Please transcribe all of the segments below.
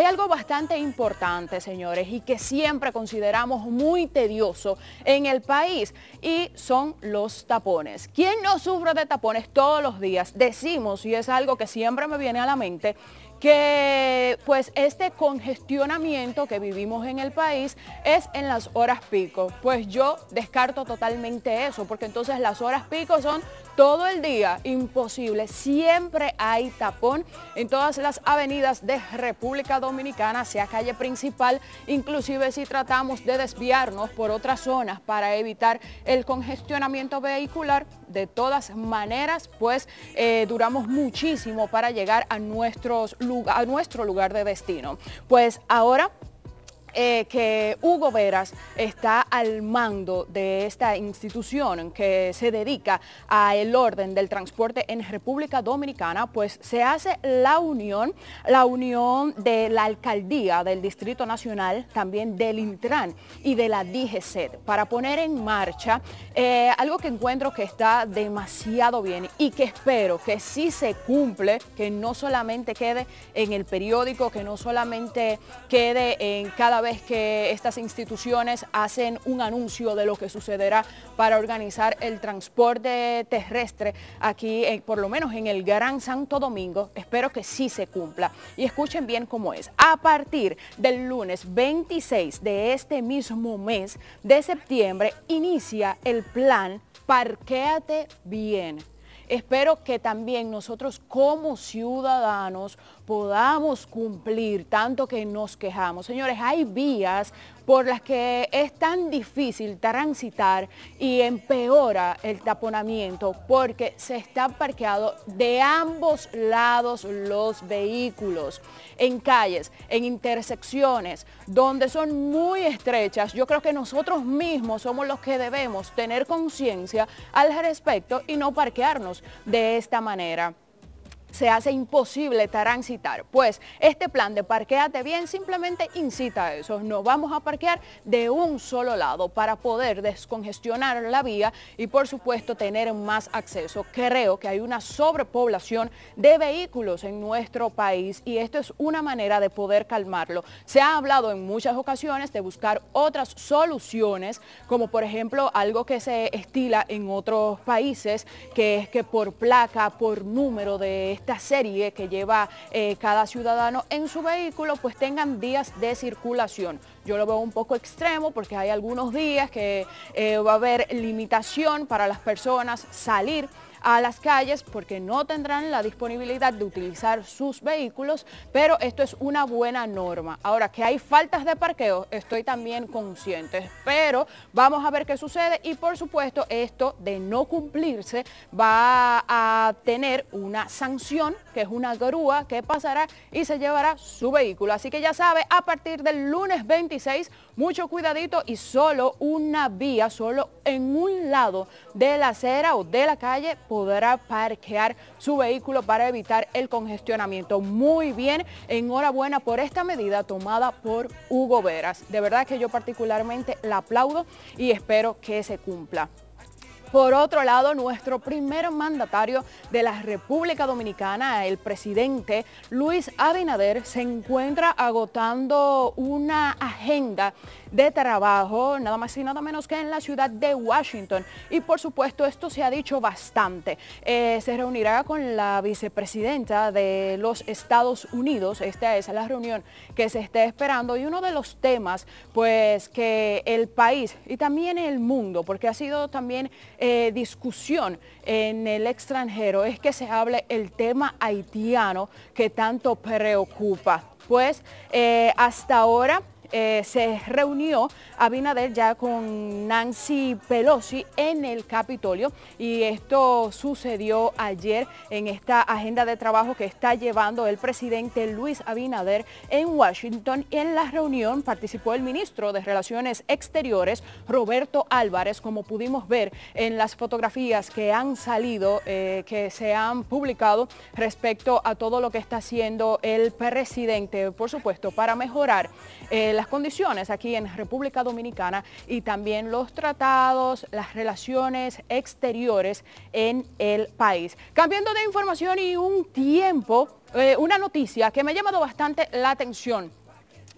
Hay algo bastante importante, señores, y que siempre consideramos muy tedioso en el país, y son los tapones. ¿Quién no sufre de tapones todos los días? Decimos, y es algo que siempre me viene a la mente, que pues este congestionamiento que vivimos en el país es en las horas pico. Pues yo descarto totalmente eso, porque entonces las horas pico son todo el día, imposible, siempre hay tapón en todas las avenidas de República Dominicana, sea calle principal, inclusive si tratamos de desviarnos por otras zonas para evitar el congestionamiento vehicular, de todas maneras, pues eh, duramos muchísimo para llegar a, nuestros, a nuestro lugar de destino. Pues ahora eh, que Hugo Veras está al mando de esta institución que se dedica al orden del transporte en República Dominicana, pues se hace la unión, la unión de la alcaldía del Distrito Nacional, también del Intran y de la DGC para poner en marcha eh, algo que encuentro que está demasiado bien y que espero que sí se cumple, que no solamente quede en el periódico, que no solamente quede en cada vez que estas instituciones hacen un anuncio de lo que sucederá para organizar el transporte terrestre aquí, por lo menos en el Gran Santo Domingo, espero que sí se cumpla. Y escuchen bien cómo es. A partir del lunes 26 de este mismo mes de septiembre inicia el plan Parquéate Bien. Espero que también nosotros como ciudadanos podamos cumplir tanto que nos quejamos. Señores, hay vías por las que es tan difícil transitar y empeora el taponamiento porque se están parqueados de ambos lados los vehículos, en calles, en intersecciones, donde son muy estrechas. Yo creo que nosotros mismos somos los que debemos tener conciencia al respecto y no parquearnos de esta manera se hace imposible transitar. Pues este plan de parqueate bien simplemente incita a eso. No vamos a parquear de un solo lado para poder descongestionar la vía y por supuesto tener más acceso. Creo que hay una sobrepoblación de vehículos en nuestro país y esto es una manera de poder calmarlo. Se ha hablado en muchas ocasiones de buscar otras soluciones, como por ejemplo algo que se estila en otros países, que es que por placa, por número de este serie que lleva eh, cada ciudadano en su vehículo, pues tengan días de circulación. Yo lo veo un poco extremo porque hay algunos días que eh, va a haber limitación para las personas salir a las calles porque no tendrán la disponibilidad de utilizar sus vehículos, pero esto es una buena norma. Ahora, que hay faltas de parqueo, estoy también consciente, pero vamos a ver qué sucede y por supuesto esto de no cumplirse va a tener una sanción, que es una grúa que pasará y se llevará su vehículo. Así que ya sabe, a partir del lunes 26, mucho cuidadito y solo una vía, solo en un lado de la acera o de la calle podrá parquear su vehículo para evitar el congestionamiento. Muy bien, enhorabuena por esta medida tomada por Hugo Veras. De verdad que yo particularmente la aplaudo y espero que se cumpla. Por otro lado, nuestro primer mandatario de la República Dominicana, el presidente Luis Abinader, se encuentra agotando una agenda de trabajo, nada más y nada menos que en la ciudad de Washington. Y por supuesto, esto se ha dicho bastante. Eh, se reunirá con la vicepresidenta de los Estados Unidos. Esta es la reunión que se está esperando y uno de los temas, pues, que el país y también el mundo, porque ha sido también eh, discusión en el extranjero es que se hable el tema haitiano que tanto preocupa. Pues eh, hasta ahora eh, se reunió Abinader ya con Nancy Pelosi en el Capitolio y esto sucedió ayer en esta agenda de trabajo que está llevando el presidente Luis Abinader en Washington y en la reunión participó el ministro de Relaciones Exteriores Roberto Álvarez como pudimos ver en las fotografías que han salido, eh, que se han publicado respecto a todo lo que está haciendo el presidente, por supuesto, para mejorar el condiciones aquí en República Dominicana y también los tratados, las relaciones exteriores en el país. Cambiando de información y un tiempo, eh, una noticia que me ha llamado bastante la atención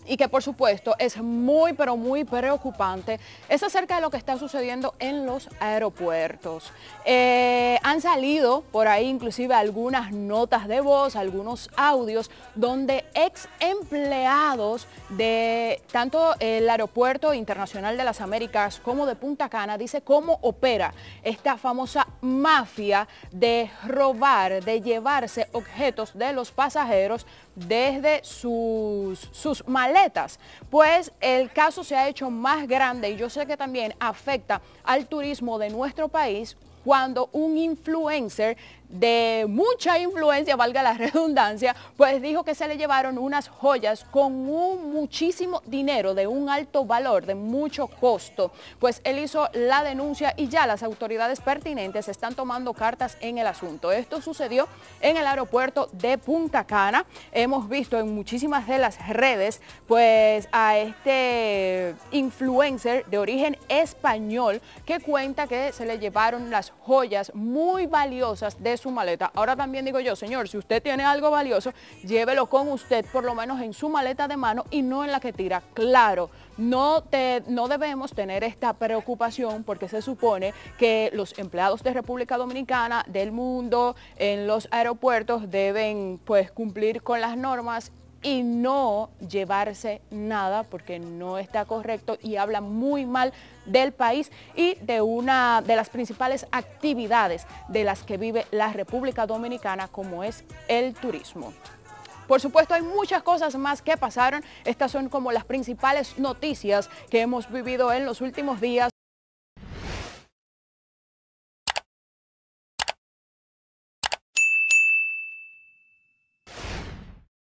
y que por supuesto es muy pero muy preocupante es acerca de lo que está sucediendo en los aeropuertos. Eh, han salido por ahí inclusive algunas notas de voz, algunos audios donde ex empleados de tanto el Aeropuerto Internacional de las Américas como de Punta Cana dice cómo opera esta famosa mafia de robar, de llevarse objetos de los pasajeros desde sus, sus maletas. Pues el caso se ha hecho más grande y yo sé que también afecta al turismo de nuestro país cuando un influencer de mucha influencia, valga la redundancia, pues dijo que se le llevaron unas joyas con un muchísimo dinero, de un alto valor, de mucho costo. Pues él hizo la denuncia y ya las autoridades pertinentes están tomando cartas en el asunto. Esto sucedió en el aeropuerto de Punta Cana. Hemos visto en muchísimas de las redes, pues a este influencer de origen español que cuenta que se le llevaron las joyas muy valiosas de su su maleta. Ahora también digo yo, señor, si usted tiene algo valioso, llévelo con usted, por lo menos en su maleta de mano y no en la que tira. Claro, no, te, no debemos tener esta preocupación porque se supone que los empleados de República Dominicana, del mundo, en los aeropuertos deben pues cumplir con las normas y no llevarse nada porque no está correcto y habla muy mal del país y de una de las principales actividades de las que vive la República Dominicana como es el turismo. Por supuesto, hay muchas cosas más que pasaron. Estas son como las principales noticias que hemos vivido en los últimos días.